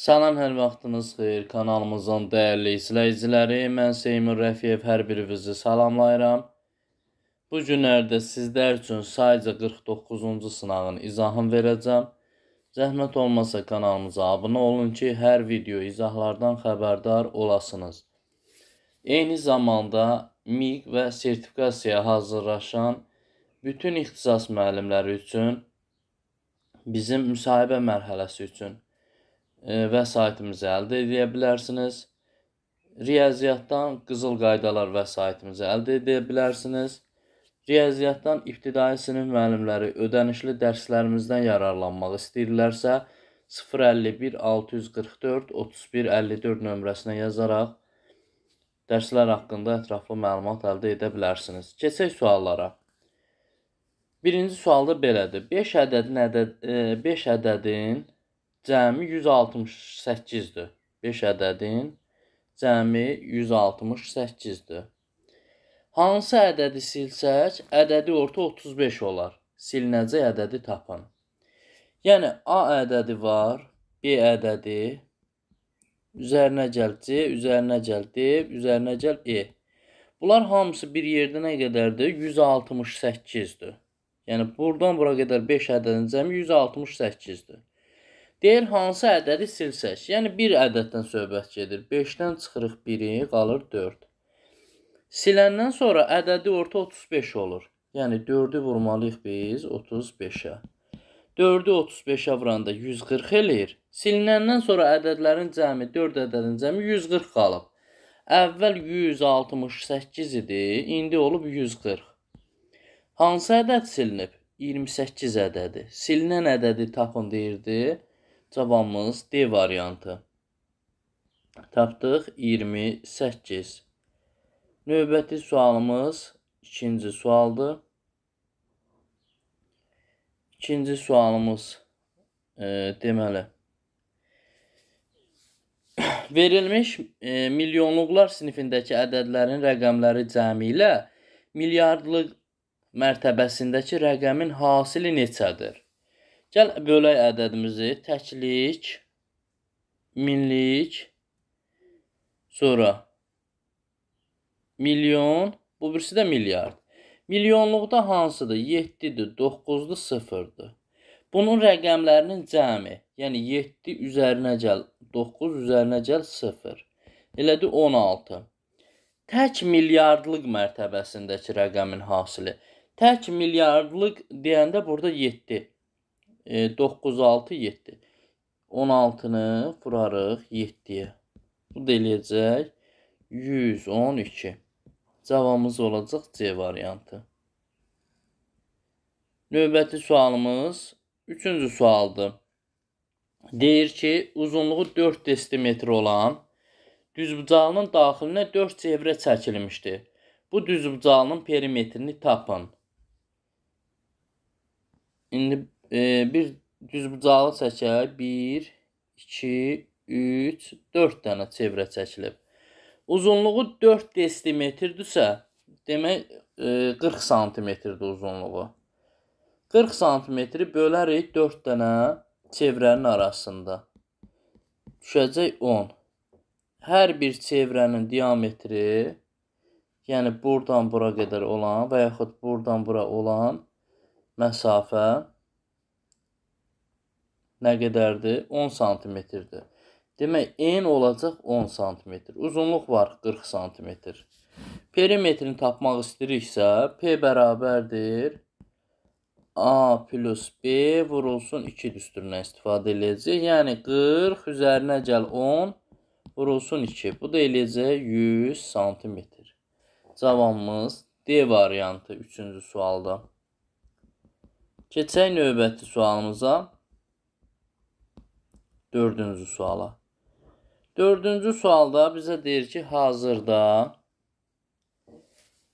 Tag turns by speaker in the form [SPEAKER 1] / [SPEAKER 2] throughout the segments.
[SPEAKER 1] Salam, hər vaxtınız xeyir. Kanalımızın dəyərli izləyiciləri, mən Seymur Rəfiyev hər birinizi salamlayıram. Bu günlərdə sizlər üçün sayca 49-cu sınağın izahını verəcəm. Zəhmət olmasa kanalımıza abunə olun ki, hər video izahlardan xəbərdar olasınız. Eyni zamanda MİQ və sertifikasiyaya hazırlaşan bütün ixtisas müəllimləri üçün bizim müsahibə mərhələsi üçün E, və saytımızı əldə edə bilərsiniz. Riyaziyyatdan qızıl qaydalar və saytımızı əldə edə bilərsiniz. Riyaziyyatdan ibtidai sinif müəllimləri ödənişli dərslərimizdən yararlanmaq istəyirlərsə 051 644 31 54 nömrəsinə yazaraq dərslər haqqında ətraflı məlumat əldə edə bilərsiniz. Keçək suallara. Birinci sualda belədir. 5 ədədin ədəd 5 e, ədədin cəmi 168-dir. 5 ədədin cəmi 168-dir. Hansı ədədi silsək, ədədi orta 35 olar. Silinəcək ədədi tapın. Yəni A ədədi var, B ədədi, üzərinə gəl C, üzərinə gəl D, üzərinə gəl E. Bunlar hamısı bir yerdə nə qədərdir? 168-dir. Yəni buradan bura qədər 5 ədədin cəmi 168-dir. Deyir hansı ədədi silsək, yəni bir ədəddən söhbət gedir. 5-dən çıxırıq 1-i, qalır 4. Siləndən sonra ədədi orta 35 olur. Yəni 4-ü vurmalıyıq biz 35-ə. 4-ü 35-ə vuranda 140 eləyir. Silinəndən sonra ədədlərin cəmi 4 ədədin cəmi 140 qalıb. Əvvəl 168 idi, indi olub 140. Hansı ədəd silinib? 28 ədədi. Silinən ədədi tapın deyirdi. Cavabımız D variantı. Tapdıq 28. Növbəti sualımız ikinci sualdır. İkinci sualımız e, deməli verilmiş e, milyonluqlar sinifindəki ədədlərin rəqəmləri cəmi ilə milyardlıq mərtəbəsindəki rəqəmin hasili neçədir? Gəl bölək ədədimizi təklik, minlik, sonra milyon, bu birisi də milyard. Milyonluqda hansıdır? 7-dir, 9-dur, 0-dır. Bunun rəqəmlərinin cəmi, yəni 7 üzərinə gəl 9 üzərinə gəl 0. Elədir 16. Tək milyardlıq mərtəbəsindəki rəqəmin hasili. Tək milyardlıq deyəndə burada 7 e, 9, 6, 7. 16-nı vurarıq 7-yə. Bu da eləyəcək 112. Cavabımız olacaq C variantı. Növbəti sualımız 3-cü sualdır. Deyir ki, uzunluğu 4 desimetr olan düzbucağının daxilinə 4 çevrə çəkilmişdi. Bu düzbucağının perimetrini tapın. İndi e, bir düzbucaqlı çəkə 1 2 3 4 dənə çevrə çəkilib. Uzunluğu 4 desimetrdirsə, demək e, 40 santimetrdir uzunluğu. 40 santimetri bölərik 4 dənə çevrənin arasında. Düşəcək 10. Hər bir çevrənin diametri, yəni burdan bura qədər olan və yaxud burdan bura olan məsafə nə qədərdir? 10 santimetrdir. Demək, en olacaq 10 sm. Uzunluq var 40 sm. Perimetrini tapmaq istəyiriksə, P bərabərdir A plus B vurulsun 2 düsturundan istifadə edəcək. Yəni 40 üzərinə gəl 10 vurulsun 2. Bu da eləyəcək 100 sm. Cavabımız D variantı 3-cü sualda. Keçək növbəti sualımıza dördüncü suala. Dördüncü sualda bizə deyir ki, hazırda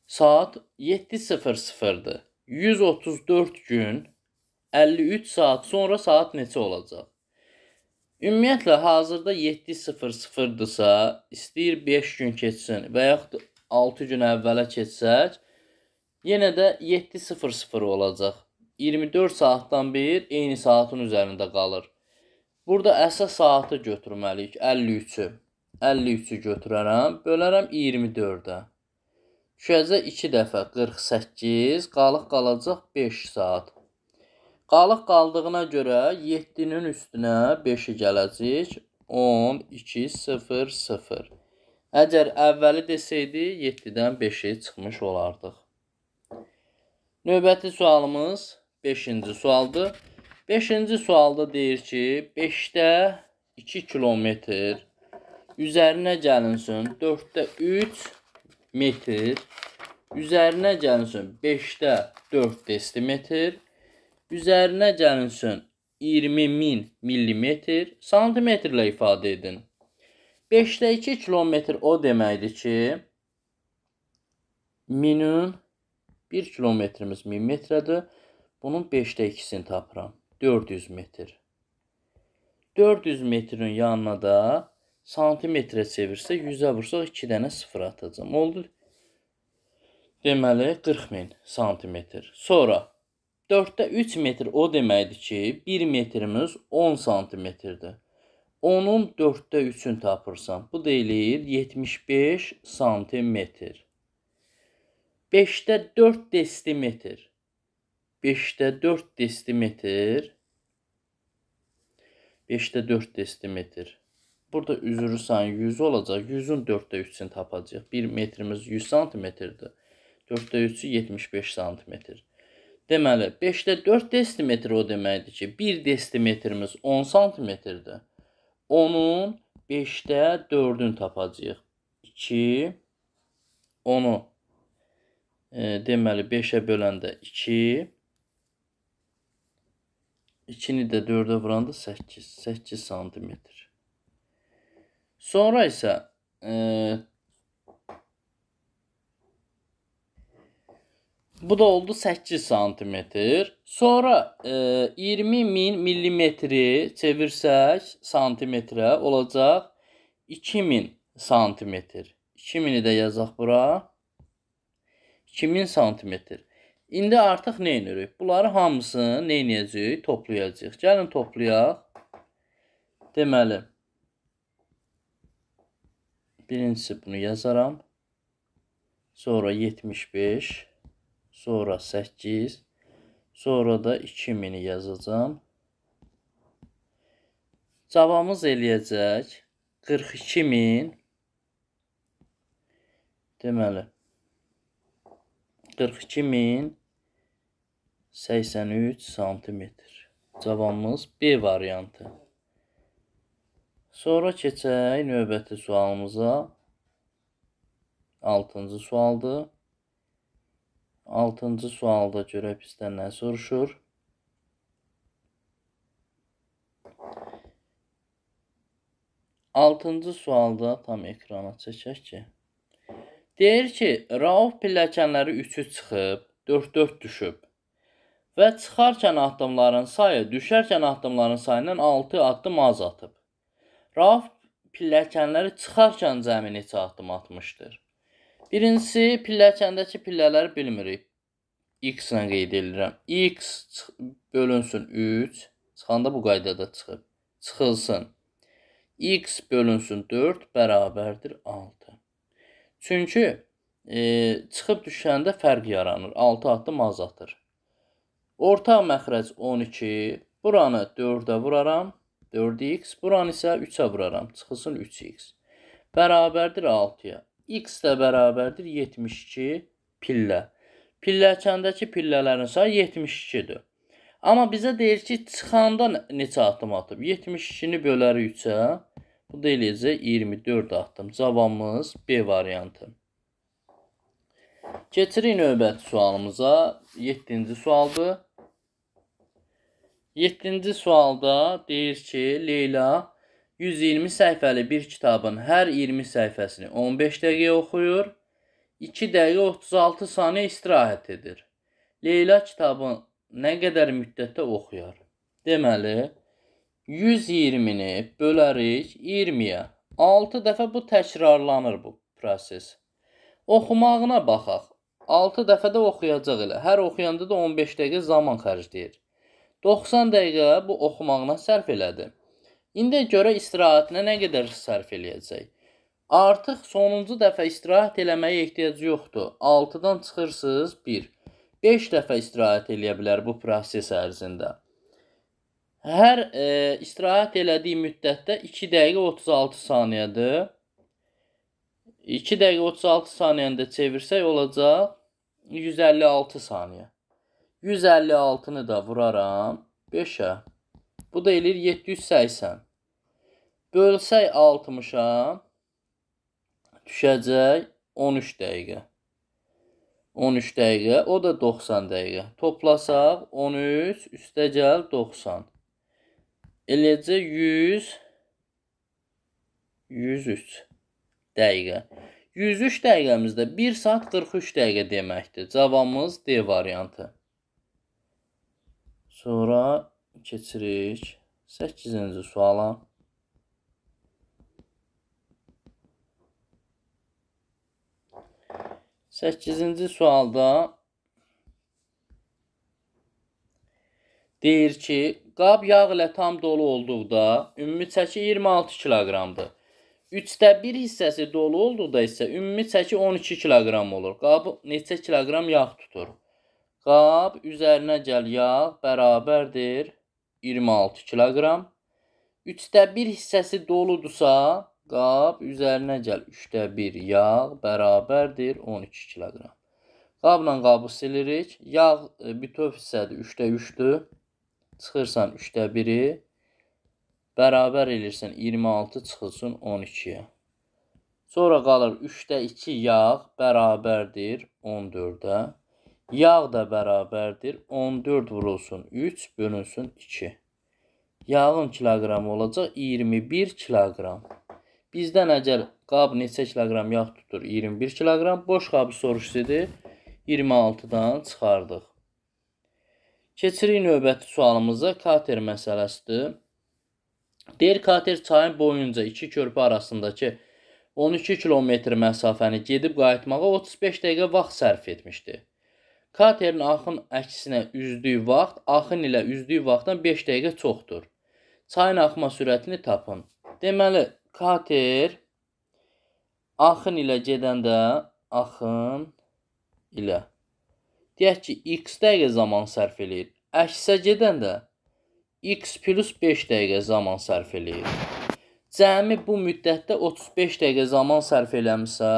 [SPEAKER 1] saat 7.00-dır. 134 gün 53 saat sonra saat neçə olacaq? Ümumiyyətlə hazırda 7.00-dırsa, istəyir 5 gün keçsin və yaxud 6 gün əvvələ keçsək, yenə də 7.00 olacaq. 24 saatdan bir eyni saatın üzərində qalır. Burada əsas saatı götürməliyik 53-ü. 53-ü götürərəm, bölərəm 24-ə. Düşəcək 2 dəfə 48, qalıq qalacaq 5 saat. Qalıq qaldığına görə 7-nin üstünə 5-i gələcək 10, 2, 0, 0. Əgər əvvəli desəydi 7-dən 5-i çıxmış olardıq. Növbəti sualımız 5-ci sualdır. Beşinci sualda deyir ki, 5-də 2 kilometr, üzərinə gəlinsin 4-də 3 metr, üzərinə gəlinsin 5-də 4 desimetr, üzərinə gəlinsin 20 min millimetr santimetrlə ifadə edin. 5-də 2 kilometr o deməkdir ki, minin 1 kilometrimiz 1000 metrədir. Bunun 5-də 2-sini tapıram. 400 metr. 400 metrin yanına da santimetrə çevirsək, 100-ə vursaq 2 dənə 0 atacağam. Oldu. Deməli 40 min santimetr. Sonra 4-də 3 metr o deməkdir ki, 1 metrimiz 10 santimetrdir. Onun 4-də 3-ünü tapırsam, bu deyilir 75 santimetr. 5-də 4 desimetr. 5-də 4 desimetr 5-də 4 desimetr Burada üzrü sayı 100 olacaq. 100-ün 4-də 3-sini tapacağıq. 1 metrimiz 100 santimetrdir. 4-də 3-ü 75 santimetr. Deməli, 5-də 4 desimetr o deməkdir ki, 1 desimetrimiz 10 santimetrdir. Onun 5-də 4-ünü tapacağıq. 2, 10-u e, deməli 5-ə böləndə 2, 2-ni də 4-ə vuranda 8, 8 sm. Sonra isə e, bu da oldu 8 sm. Sonra e, 20000 millimetri çevirsək santimetrə olacaq 2000 sm. 2000-i də yazaq bura. 2000 sm. İndi artıq nə edirik? Bunları hamısını nə edəcəyik? Toplayacağıq. Gəlin toplayaq. Deməli, birincisi bunu yazaram. Sonra 75, sonra 8, sonra da 2000-i yazacağam. Cavabımız eləyəcək 42000. Deməli 42083 sm. Cavabımız B variantı. Sonra keçək növbəti sualımıza. 6-cı sualdır. 6-cı sualda görək bizdən nə soruşur? Altıncı sualda tam ekrana çəkək ki, Deyir ki, Rauf pilləkənləri 3-ü çıxıb, 4-4 düşüb və çıxarkən addımların sayı düşərkən addımların sayından 6 addım az atıb. Rauf pilləkənləri çıxarkən cəmi neçə addım atmışdır? Birincisi, pilləkəndəki pillələri bilmirik. X ilə qeyd edirəm. X bölünsün 3, çıxanda bu qaydada çıxıb. Çıxılsın. X bölünsün 4 bərabərdir 6. Çünki e, çıxıb düşəndə fərq yaranır. 6 addım azaltır. Orta məxrəc 12. Buranı 4-ə vuraram. 4x. Buranı isə 3-ə vuraram. Çıxılsın 3x. Bərabərdir 6-ya. x də bərabərdir 72 pillə. Pilləkəndəki pillələrin sayı 72-dir. Amma bizə deyir ki, çıxanda neçə addım atıb? 72-ni bölərik 3-ə. Bu da eləyəcə 24 addım. Cavabımız B variantı. Keçirik növbəti sualımıza. 7-ci sualdır. 7-ci sualda deyir ki, Leyla 120 səhifəli bir kitabın hər 20 səhifəsini 15 dəqiqə oxuyur, 2 dəqiqə 36 saniyə istirahət edir. Leyla kitabı nə qədər müddətdə oxuyar? Deməli, 120-ni bölərik 20-yə. 6 dəfə bu təkrarlanır bu proses. Oxumağına baxaq. 6 dəfə də oxuyacaq elə. Hər oxuyanda da 15 dəqiqə zaman xərcləyir. 90 dəqiqə bu oxumağına sərf elədi. İndi görə istirahətinə nə qədər sərf eləyəcək? Artıq sonuncu dəfə istirahət eləməyə ehtiyac yoxdur. 6-dan çıxırsınız 1. 5 dəfə istirahət eləyə bilər bu proses ərzində. Hər e, istirahət elədiyi müddətdə 2 dəqiqə 36 saniyədir. 2 dəqiqə 36 saniyəndə çevirsək olacaq 156 saniyə. 156-nı da vuraram 5-ə. Bu da eləyir 780. Bölsək 60-a düşəcək 13 dəqiqə. 13 dəqiqə, o da 90 dəqiqə. Toplasaq 13 üstəgəl 90. Eləcə 100 103 dəqiqə. 103 dəqiqəmizdə 1 saat 43 dəqiqə deməkdir. Cavabımız D variantı. Sonra keçirik 8-ci suala. Səkkizinci sualda deyir ki, Qab yağ ilə tam dolu olduqda ümumi çəki 26 kiloqramdır. 3də 1 hissəsi dolu olduqda isə ümumi çəki 12 kiloqram olur. Qab neçə kiloqram yağ tutur? Qab üzərinə gəl yağ bərabərdir 26 kiloqram. 3də 1 hissəsi doludursa, qab üzərinə gəl 3də 1 yağ bərabərdir 12 kiloqram. Qabla qabı silirik. Yağ e, bütöv hissədir 3də 3-dür çıxırsan 3də 1-i bərabər elirsən 26 çıxılsın 12-yə. Sonra qalır 3də 2 yağ bərabərdir 14-ə. Yağ da bərabərdir 14 vurulsun 3 bölünsün 2. Yağın kiloqramı olacaq 21 kiloqram. Bizdən əgər qab neçə kiloqram yağ tutur? 21 kiloqram. Boş qabı soruşsaydı 26-dan çıxardıq. Keçirik növbəti sualımıza kater məsələsidir. Deyir kater çayın boyunca iki körpü arasındakı 12 kilometr məsafəni gedib qayıtmağa 35 dəqiqə vaxt sərf etmişdi. Katerin axın əksinə üzdüyü vaxt axın ilə üzdüyü vaxtdan 5 dəqiqə çoxdur. Çayın axma sürətini tapın. Deməli, kater axın ilə gedəndə axın ilə deyək ki, x dəqiqə zaman sərf eləyir. Əksə gedəndə x plus 5 dəqiqə zaman sərf eləyir. Cəmi bu müddətdə 35 dəqiqə zaman sərf eləmsə,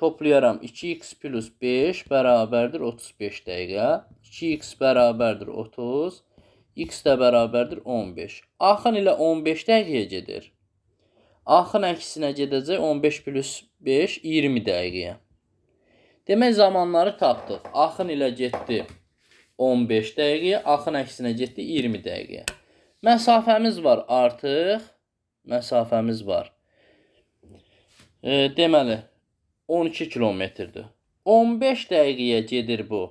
[SPEAKER 1] toplayaram 2x plus 5 bərabərdir 35 dəqiqə. 2x bərabərdir 30, x də bərabərdir 15. Axın ilə 15 dəqiqəyə gedir. Axın əksinə gedəcək 15 plus 5 20 dəqiqəyə. Demək zamanları tapdıq. Axın ilə getdi 15 dəqiqəyə, axın əksinə getdi 20 dəqiqəyə. Məsafəmiz var artıq. Məsafəmiz var. E, deməli 12 kilometrdir. 15 dəqiqəyə gedir bu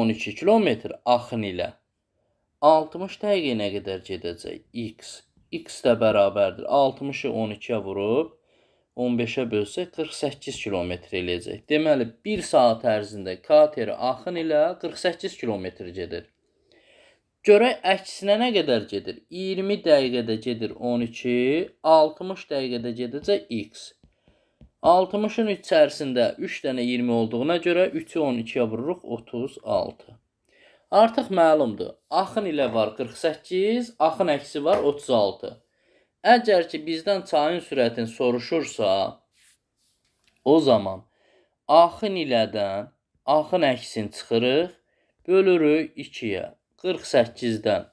[SPEAKER 1] 12 kilometr axın ilə. 60 dəqiqəyə qədər gedəcək x. x də bərabərdir 60-ı 12-yə vurub 15-ə bölsək 48 km eləyəcək. Deməli 1 saat ərzində krateri axın ilə 48 km gedir. Görək əksinə nə qədər gedir? 20 dəqiqədə gedir 12, 60 dəqiqədə gedəcək x. 60-ın içərisində 3 dənə 20 olduğuna görə 3-ü 12-yə vururuq 36. Artıq məlumdur. Axın ilə var 48, axın əksi var 36. Əgər ki bizdən çayın sürətini soruşursa, o zaman axın ilədən axın əksini çıxırıq, bölürük 2-yə. 48-dən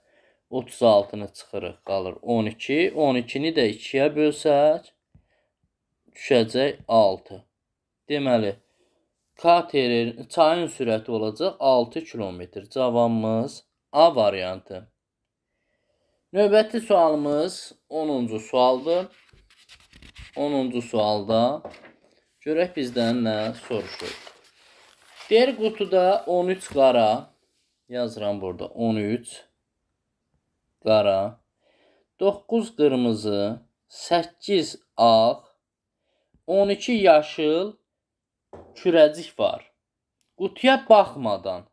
[SPEAKER 1] 36-nı çıxırıq, qalır 12. 12-ni də 2-yə bölsək düşəcək 6. Deməli kraterin çayın sürəti olacaq 6 kilometr. Cavabımız A variantı. Növbəti sualımız 10-cu sualdır. 10-cu sualda görək bizdən nə soruşur. Deyir qutuda 13 qara yazıram burada 13 qara 9 qırmızı, 8 ağ, 12 yaşıl kürəcik var. Qutuya baxmadan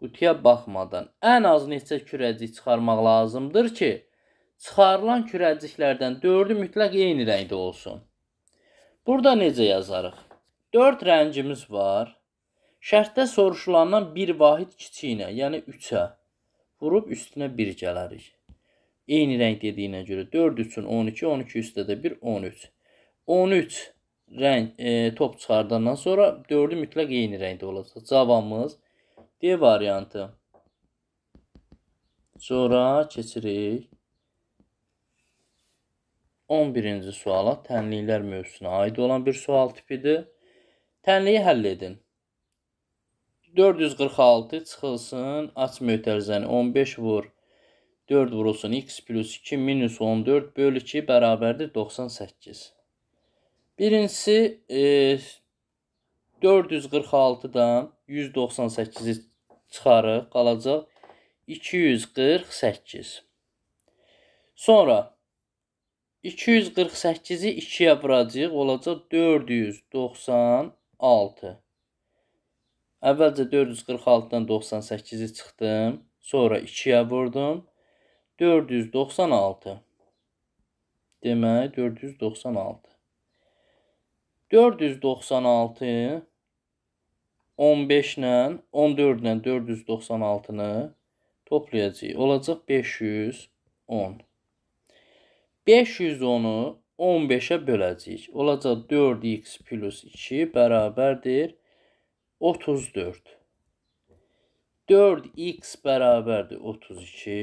[SPEAKER 1] qutuya baxmadan ən az neçə kürəcik çıxarmaq lazımdır ki, çıxarılan kürəciklərdən 4-ü mütləq eyni rəngdə olsun. Burada necə yazarıq? 4 rəngimiz var. Şərtdə soruşulandan bir vahid kiçiyinə, yəni 3-ə vurub üstünə 1 gələrik. Eyni rəng dediyinə görə 4 üçün 12, 12 üstə də 1, 13. 13 rəng e, top çıxardandan sonra 4-ü mütləq eyni rəngdə olacaq. Cavabımız 1. D variantı. Sonra keçirik 11-ci suala tənliklər mövzusuna aid olan bir sual tipidir. Tənliyi həll edin. 446 çıxılsın, aç mötərizəni 15 vur. 4 vurulsun x plus 2 minus 14 bölü 2 bərabərdir 98. Birincisi e, 446-dan 198-i çıxarıq, qalacaq 248. Sonra 248-i 2-yə vuracaq, olacaq 496. Əvvəlcə 446-dan 98-i çıxdım, sonra 2-yə vurdum. 496. Demək 496. 496 15 ilə 14 ilə 496-nı toplayacağıq. Olacaq 510. 510-u 15-ə böləcəyik. Olacaq 4x plus 2 bərabərdir 34. 4x bərabərdir 32,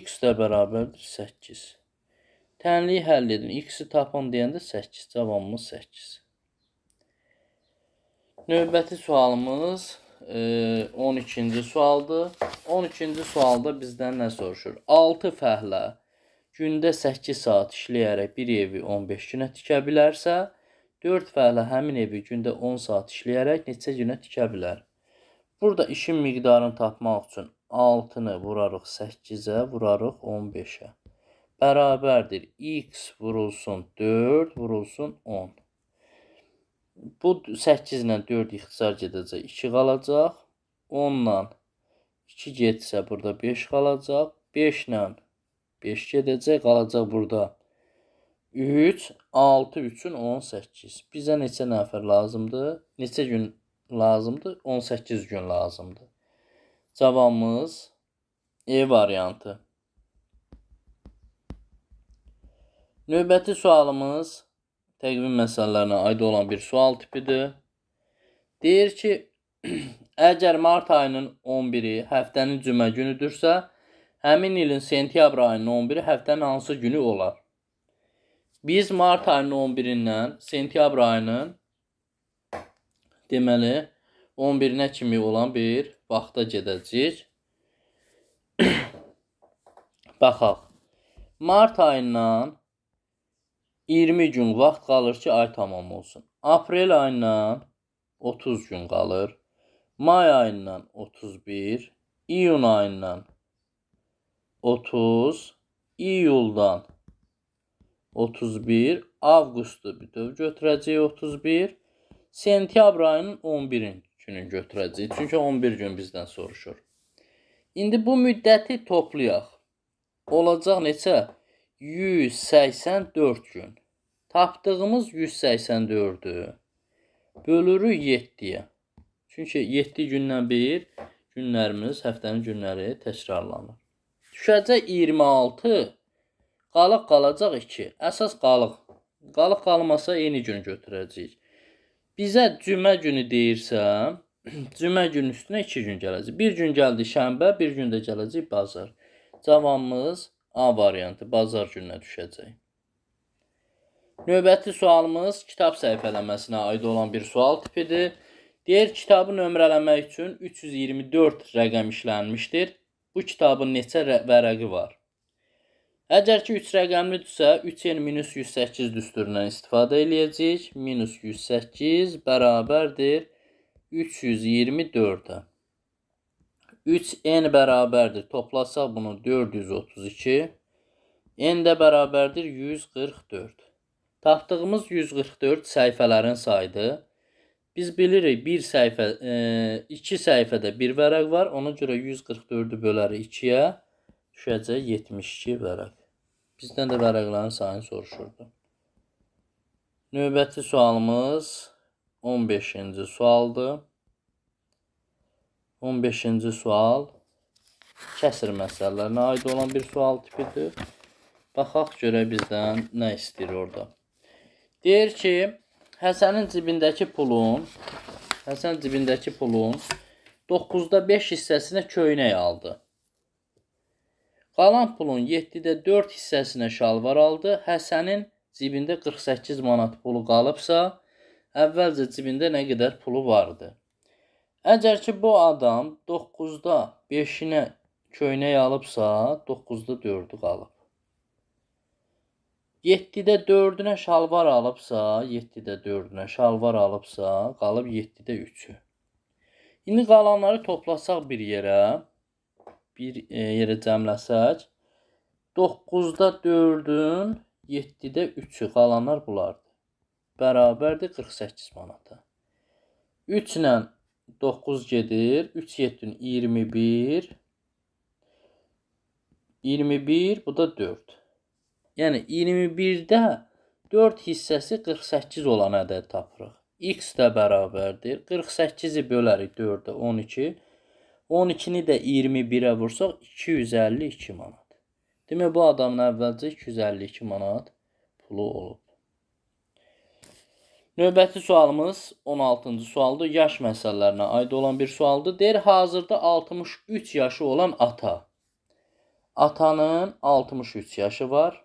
[SPEAKER 1] x də bərabərdir 8. Tənliyi həll edin, x-i tapın deyəndə 8, cavabımız 8. Növbəti sualımız e, 12-ci sualdır. 12-ci sualda bizdən nə soruşur? 6 fəhlə gündə 8 saat işləyərək bir evi 15 günə tikə bilərsə, 4 fəhlə həmin evi gündə 10 saat işləyərək neçə günə tikə bilər? Burada işin miqdarını tapmaq üçün 6-nı vurarıq 8-ə, vurarıq 15-ə. Bərabərdir x vurulsun 4, vurulsun 10. Bu 8 ilə 4 ixtisar gedəcək, 2 qalacaq. 10 ilə 2 getsə burada 5 qalacaq. 5 ilə 5 gedəcək, qalacaq burada 3, 6, 3-ün 18. Bizə neçə nəfər lazımdır? Neçə gün lazımdır? 18 gün lazımdır. Cavabımız E variantı. Növbəti sualımız təqvim məsələlərinə aid olan bir sual tipidir. Deyir ki, əgər mart ayının 11-i həftənin cümə günüdürsə, həmin ilin sentyabr ayının 11-i həftənin hansı günü olar? Biz mart ayının 11-dən sentyabr ayının deməli 11-nə kimi olan bir vaxta gedəcəyik. Baxaq. Mart ayından 20 gün vaxt qalır ki, ay tamam olsun. Aprel ayından 30 gün qalır. May ayından 31, iyun ayından 30, iyuldan 31, avqustu bütöv götürəcək 31, sentyabr ayının 11-ci günü götürəcək. Çünki 11 gün bizdən soruşur. İndi bu müddəti toplayaq. Olacaq neçə? 184 gün. Tapdığımız 184-ü bölürük 7-yə. Çünki 7 gündən bir günlərimiz, həftənin günləri təkrarlanır. Düşəcək 26, qalıq qalacaq 2. Əsas qalıq. Qalıq qalmasa eyni gün götürəcəyik. Bizə cümə günü deyirsə, cümə günün üstünə 2 gün gələcək. Bir gün gəldi şənbə, bir gün də gələcək bazar. Cavabımız A variantı bazar gününə düşəcək. Növbəti sualımız kitab səhifələməsinə aid olan bir sual tipidir. Deyir, kitabı nömrələmək üçün 324 rəqəm işlənmişdir. Bu kitabın neçə vərəqi var? Əgər ki 3 rəqəmlidirsə, 3n minus 108 düsturindən istifadə edəcəyik. Minus 108 bərabərdir 324-ə. 3n bərabərdir. Toplasaq bunu 432. n də bərabərdir 144. Tapdığımız 144 səhifələrin sayıdır. Biz bilirik bir səhifə, 2 e, səhifədə bir vərəq var. Ona görə 144-ü bölərək 2-yə düşəcək 72 vərəq. Bizdən də vərəqlərin sayını soruşurdu. Növbəti sualımız 15-ci sualdır. 15-ci sual kəsr məsələlərinə aid olan bir sual tipidir. Baxaq görək bizdən nə istəyir orada. Deyir ki, Həsənin cibindəki pulun Həsən cibindəki pulun 9-da 5 hissəsinə köynək aldı. Qalan pulun 7-də 4 hissəsinə şalvar aldı. Həsənin cibində 48 manat pulu qalıbsa, əvvəlcə cibində nə qədər pulu vardı? Əgər ki bu adam 9-da 5-inə köynək alıbsa, 9-da 4-ü qalıb. 7-də 4-ünə şalvar alıbsa, 7-də 4-ünə şalvar alıbsa, qalıb 7-də 3-ü. İndi qalanları toplasaq bir yerə, bir e, yerə cəmləsək, 9-da 4-ün 7-də 3-ü qalanlar bulardır. Bərabərdir 48 manata. 3 ilə 9 gedir. 3 7 21. 21 bu da 4. Yəni 21-də 4 hissəsi 48 olan ədəd tapırıq. X də bərabərdir. 48-i bölərik 4-də 12. 12-ni də 21-ə vursaq 252 manat. Demək bu adamın əvvəlcə 252 manat pulu olub. Növbəti sualımız 16-cı sualdır. Yaş məsələlərinə aid olan bir sualdır. Deyir, hazırda 63 yaşı olan ata. Atanın 63 yaşı var.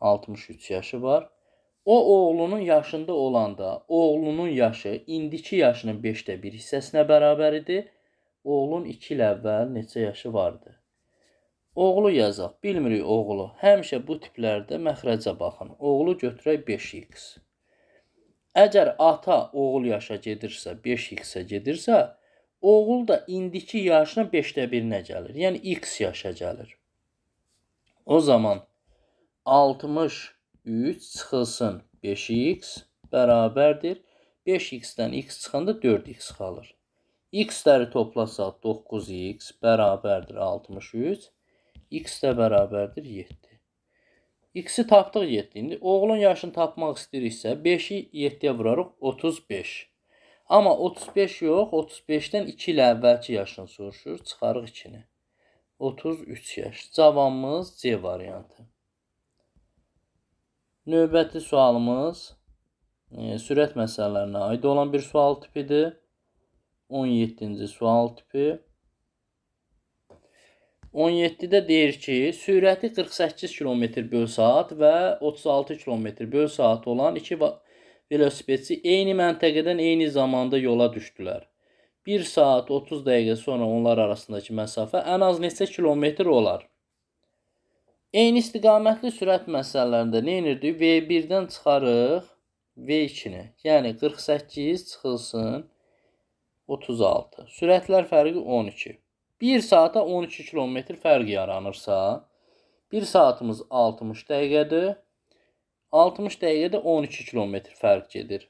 [SPEAKER 1] 63 yaşı var. O oğlunun yaşında olanda oğlunun yaşı indiki yaşının 5də 1 hissəsinə bərabər idi. Oğlun 2 il əvvəl neçə yaşı vardı? Oğlu yazaq. Bilmirik oğlu. Həmişə bu tiplərdə məxrəcə baxın. Oğlu götürək 5x. Əgər ata oğul yaşa gedirsə, 5x-ə gedirsə, oğul da indiki yaşının 5də 1-nə gəlir. Yəni x yaşa gəlir. O zaman 63 çıxılsın 5x bərabərdir 5x-dən x çıxanda 4x qalır. x-ləri toplasaq 9x bərabərdir 63. X də bərabərdir 7. X-i tapdıq 7. İndi oğlun yaşını tapmaq istəyiriksə 5-i 7-yə vurarıq 35. Amma 35 yox, 35-dən 2 ilə əvvəlki yaşını soruşur, çıxarıq 2-ni. 33 yaş. Cavabımız C variantı. Növbəti sualımız e, sürət məsələlərinə aid olan bir sual tipidir. 17-ci sual tipi. 17-də deyir ki, sürəti 48 km/saat və 36 km/saat olan iki velosipedçi eyni məntəqədən eyni zamanda yola düşdülər. 1 saat 30 dəqiqə sonra onlar arasındakı məsafə ən az neçə kilometr olar? Eyni istiqamətli sürət məsələlərində nə edirdik? V1-dən çıxarıq V2-ni. Yəni 48 çıxılsın 36. Sürətlər fərqi 12. 1 saata 12 kilometr fərq yaranırsa, 1 saatımız 60 dəqiqədir. 60 dəqiqədə 12 kilometr fərq gedir.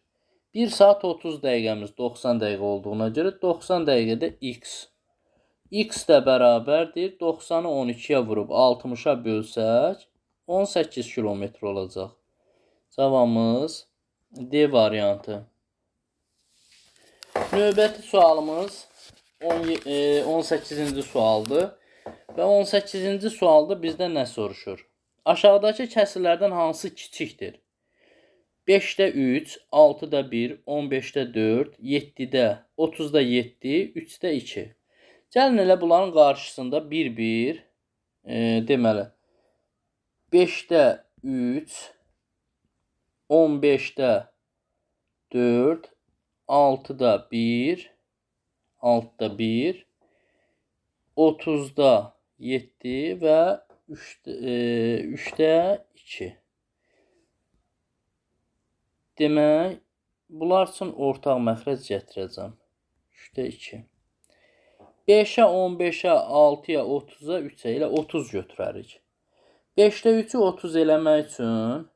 [SPEAKER 1] 1 saat 30 dəqiqəmiz 90 dəqiqə olduğuna görə 90 dəqiqədə x. x də bərabərdir 90-ı 12-yə vurub 60-a bölsək 18 kilometr olacaq. Cavabımız D variantı. Növbəti sualımız 18-ci e, sualdır. Və 18-ci sualda bizdə nə soruşur? Aşağıdakı kəsirlərdən hansı kiçikdir? 5-də 3, 6-da 1, 15-də 4, 7-də, 30-da 7, 3-də 2. Gəlin elə bunların qarşısında 1-1 e, deməli 5-də 3, 15-də 4, 6-da 1, altda 1, 30-da 7 və 3-də, e, 3-də 2. Demək, bunlar üçün ortaq məxrəc gətirəcəm. 3-də 2. 5-ə 15-ə, 6-ya 30-a, 3-ə elə 30 götürərik. 5-də 3-ü 30 eləmək üçün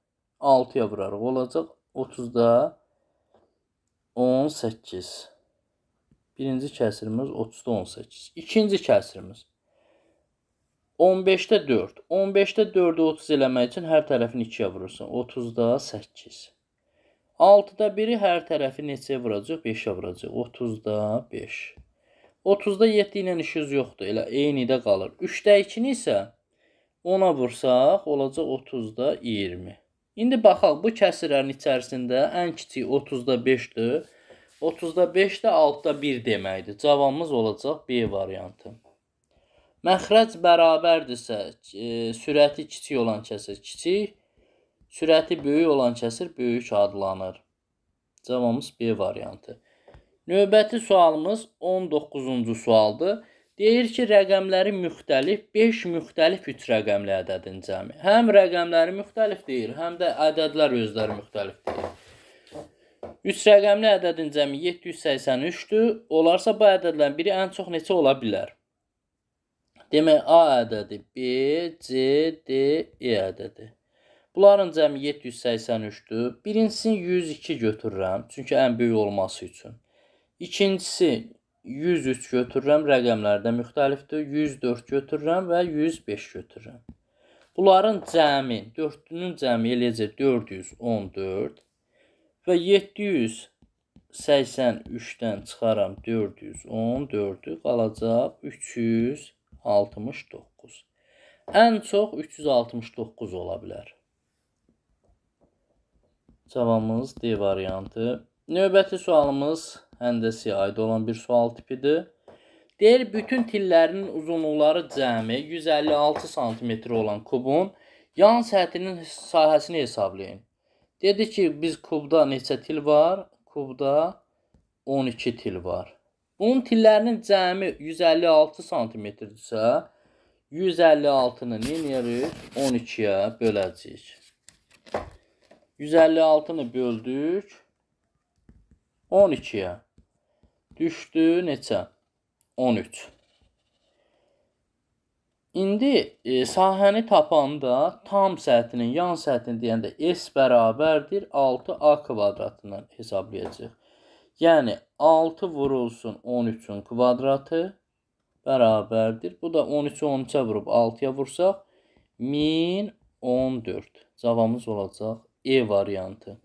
[SPEAKER 1] 6-ya vurarıq. Olacaq 30-da 18. Birinci kəsirimiz 30-da 18. İkinci kəsirimiz 15-də 4. 15-də 4-ü 30 eləmək üçün hər tərəfini 2-yə vurursan. 30-da 8. 6-da 1-i hər tərəfi neçəyə vuracaq? 5-ə vuracaq. 30-da 5. 30-da 7 ilə işiniz yoxdur. Elə eynidə qalır. 3-də 2-ni isə 10-a vursaq, olacaq 30-da 20. İndi baxaq, bu kəsirlərin içərisində ən kiçik 30-da 5-dir. 30-da 5-də 6-da 1 deməkdir. Cavabımız olacaq B variantı. Məxrəc bərabərdirsə, e, sürəti kiçik olan kəsir kiçik, sürəti böyük olan kəsir böyük adlanır. Cavabımız B variantı. Növbəti sualımız 19-cu sualdır. Deyir ki, rəqəmləri müxtəlif 5 müxtəlif üç rəqəmli ədədin cəmi. Həm rəqəmləri müxtəlif deyir, həm də ədədlər özləri müxtəlif deyir. 3 rəqəmli ədədin cəmi 783-dür. Olarsa bu ədədlərin biri ən çox neçə ola bilər? Demək A ədədi B, C, D, E ədədi. Bunların cəmi 783-dür. Birincisini 102 götürürəm, çünki ən böyük olması üçün. İkincisi 103 götürürəm, rəqəmlərdə müxtəlifdir. 104 götürürəm və 105 götürürəm. Bunların cəmi, 4-ünün cəmi eləcə 414, Və 783-dən çıxaram 414-ü qalacaq 369. Ən çox 369 ola bilər. Cavabımız D variantı. Növbəti sualımız həndəsiyə aid olan bir sual tipidir. Deyir, bütün tillərinin uzunluqları cəmi 156 sm olan kubun yan səthinin sahəsini hesablayın. Dedi ki, biz kubda neçə til var? Kubda 12 til var. Bunun tillərinin cəmi 156 cm-dirsə, 156-nı neynəyirik? 12-yə böləcəyik. 156-nı böldük 12-yə. Düşdü neçə? 13. İndi e, sahəni tapanda tam səthinin yan səthini deyəndə s bərabərdir 6a kvadratından hesablayacağıq. Yəni 6 vurulsun 13-ün kvadratı bərabərdir. Bu da 13-ü 13-ə vurub 6-ya vursaq 1014. Cavabımız olacaq E variantı.